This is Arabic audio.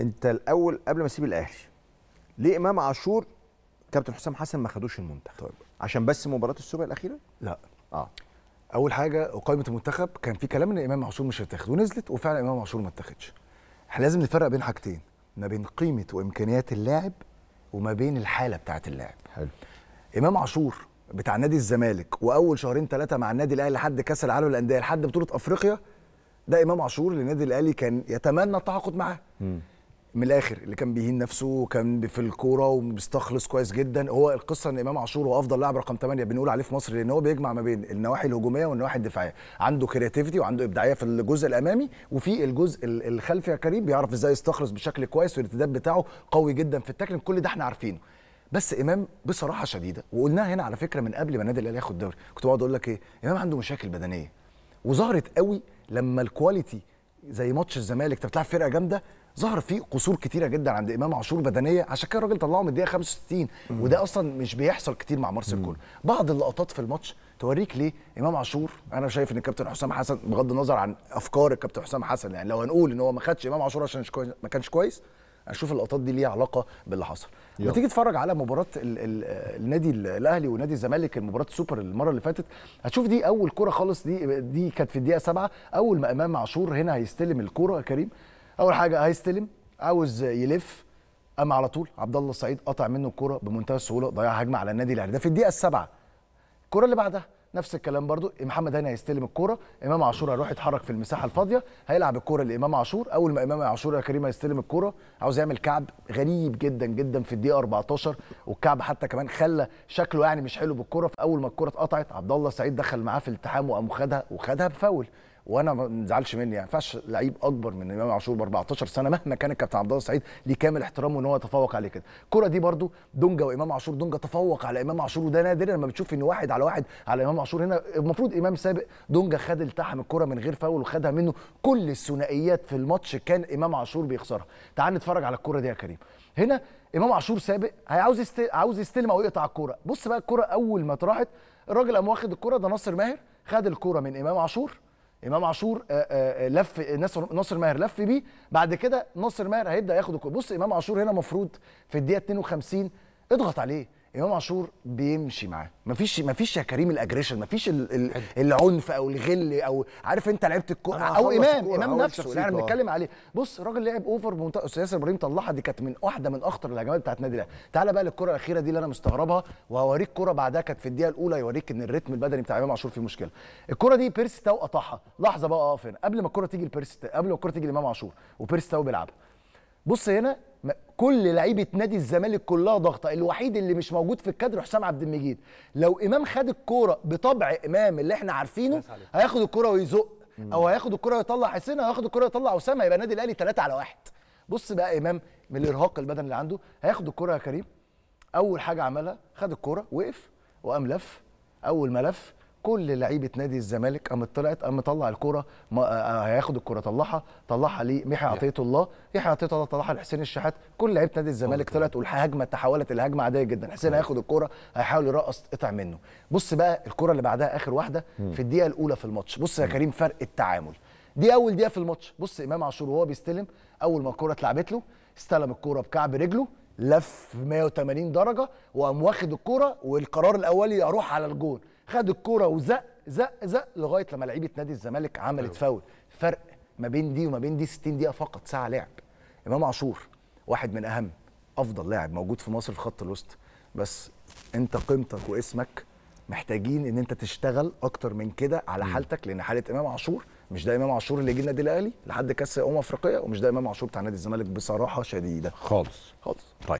انت الاول قبل ما اسيب الاهلي ليه امام عاشور كابتن حسام حسن ما خدوش المنتخب طيب. عشان بس مباراه السوبر الاخيره لا اه اول حاجه قائمه المنتخب كان في كلام ان امام عاشور مش هيتاخد ونزلت وفعلا امام عاشور ما اتاخدش احنا لازم نفرق بين حاجتين ما بين قيمه وامكانيات اللاعب وما بين الحاله بتاعه اللاعب حلو امام عاشور بتاع نادي الزمالك واول شهرين ثلاثه مع النادي الاهلي لحد كاس العالم للانديه لحد بطوله افريقيا ده امام عاشور للنادي الاهلي كان يتمنى التعاقد معاه من الاخر اللي كان بيهين نفسه وكان في الكوره ومستخلص كويس جدا هو القصه ان امام عاشور هو افضل لاعب رقم 8 بنقول عليه في مصر لان هو بيجمع ما بين النواحي الهجوميه والنواحي الدفاعيه عنده كرياتيفيتي وعنده ابداعيه في الجزء الامامي وفي الجزء الخلفي يا كريم بيعرف ازاي يستخلص بشكل كويس والارتداد بتاعه قوي جدا في التكلم كل ده احنا عارفينه بس امام بصراحه شديده وقلناها هنا على فكره من قبل ما النادي الاهلي ياخد الدوري كنت بقعد اقول لك ايه امام عنده مشاكل بدنيه وظهرت قوي لما الكواليتي زي ماتش الزمالك انت بتلعب فرقه جامده ظهر فيه قصور كتيره جدا عند امام عاشور بدنيه عشان كده الراجل طلعه من الدقيقه 65 وده اصلا مش بيحصل كتير مع مارسيل كولر بعض اللقطات في الماتش توريك ليه امام عاشور انا شايف ان الكابتن حسام حسن بغض النظر عن افكار الكابتن حسام حسن يعني لو هنقول ان هو ما خدش امام عاشور عشان ما كانش كويس اشوف اللقطات دي ليها علاقه باللي حصل لما تيجي تتفرج على مباراه النادي الاهلي ونادي الزمالك المباراه السوبر المره اللي فاتت هتشوف دي اول كره خالص دي دي كانت في الدقيقه سبعة اول ما امام عاشور هنا هيستلم الكره يا كريم اول حاجه هيستلم عاوز يلف اما على طول عبد الله السعيد قطع منه الكره بمنتهى السهوله ضيع هجمه على النادي الاهلي ده في الدقيقه السبعة الكره اللي بعدها نفس الكلام برضو محمد هاني هيستلم الكوره امام عاشور هيروح يتحرك في المساحه الفاضيه هيلعب الكوره لامام عاشور اول ما امام عاشور يا كريم هيستلم الكوره عاوز يعمل كعب غريب جدا جدا في الدقيقه 14 والكعب حتى كمان خلى شكله يعني مش حلو بالكوره فاول ما الكوره اتقطعت عبد الله سعيد دخل معاه في التحام وقام خدها وخدها بفاول وانا ما تزعلش مني يعني ما ينفعش لعيب اكبر من امام عاشور ب 14 سنه مهما كان الكابتن عبد الله السعيد ليه كامل احترامه ان هو يتفوق عليه كده الكره دي برده دونجا وامام عاشور دونجا تفوق على امام عاشور وده نادر لما بتشوف ان واحد على واحد على امام عاشور هنا المفروض امام سابق دونجا خد التحم الكره من غير فاول وخدها منه كل الثنائيات في الماتش كان امام عاشور بيخسرها تعال نتفرج على الكره دي يا كريم هنا امام عاشور سابق هيعاوز عاوز يستلم او يقطع الكوره بص بقى الكوره اول ما اتراحت الراجل قام واخد الكره ده ناصر ماهر خد الكره من امام عاشور امام عاشور آه، آه، آه، لف ناصر ماهر لف بيه بعد كده ناصر ماهر هيبدا ياخد الكوره بص امام عاشور هنا مفروض في الدقيقه 52 اضغط عليه امام عاشور بيمشي معاه مفيش مفيش يا كريم الاجريشن مفيش ال ال العنف او الغل او عارف انت لعبت الكو... او امام امام نفسه اللي احنا آه. بنتكلم عليه بص الراجل لعب اوفر بمنتهى استاذ ياسر ابراهيم طلعها دي كانت من واحده من اخطر الهجمات بتاعت النادي الاهلي تعالى بقى للكره الاخيره دي اللي انا مستغربها وهوريك كره بعدها كانت في الدقيقه الاولى يوريك ان الريتم البدني بتاع امام عاشور فيه مشكله الكره دي بيرسي تاو قطعها لحظه بقى اقف آه، هنا قبل ما الكره تيجي لبيرسي قبل ما الكره تيجي لامام عاشور وبيرسي تاو بيلعبها بص هنا كل لعيبه نادي الزمالك كلها ضغطه الوحيد اللي مش موجود في الكادر حسام عبد المجيد لو امام خد الكوره بطبع امام اللي احنا عارفينه هياخد الكوره ويزق او هياخد الكوره ويطلع حسين او هياخد الكوره ويطلع اسامه يبقى النادي الاهلي 3 على 1 بص بقى امام من الارهاق البدني اللي عنده هياخد الكوره يا كريم اول حاجه عملها خد الكوره وقف وقام لف اول ما لف كل لعيبه نادي الزمالك قامت طلعت قام مطلع الكوره آه، آه، هياخد الكوره طلعها طلعها لمحي عطيه الله يحيى عطيه الله طلعها لحسين الشحات كل لعيبه نادي الزمالك طلعت والهجمه تحولت لهجمه عاديه جدا حسين هياخد الكوره هيحاول يرقص قطع منه بص بقى الكوره اللي بعدها اخر واحده في الدقيقه الاولى في الماتش بص يا كريم فرق التعامل دي اول دقيقه في الماتش بص امام عاشور وهو بيستلم اول ما الكوره اتلعبت له استلم الكوره بكعب رجله لف 180 درجه وقام واخد الكوره والقرار الاولي اروح على الجون خد الكوره وزق زق زق لغايه لما لعيبه نادي الزمالك عملت أيوه. فاول فرق ما بين دي وما بين دي 60 دقيقه فقط ساعه لعب امام عاشور واحد من اهم افضل لاعب موجود في مصر في خط الوسط بس انت قيمتك واسمك محتاجين ان انت تشتغل اكتر من كده على حالتك لان حاله امام عاشور مش ده امام عاشور اللي جه النادي الاهلي لحد كاس امم افريقيا ومش ده امام عاشور بتاع نادي الزمالك بصراحه شديده خالص خالص طيب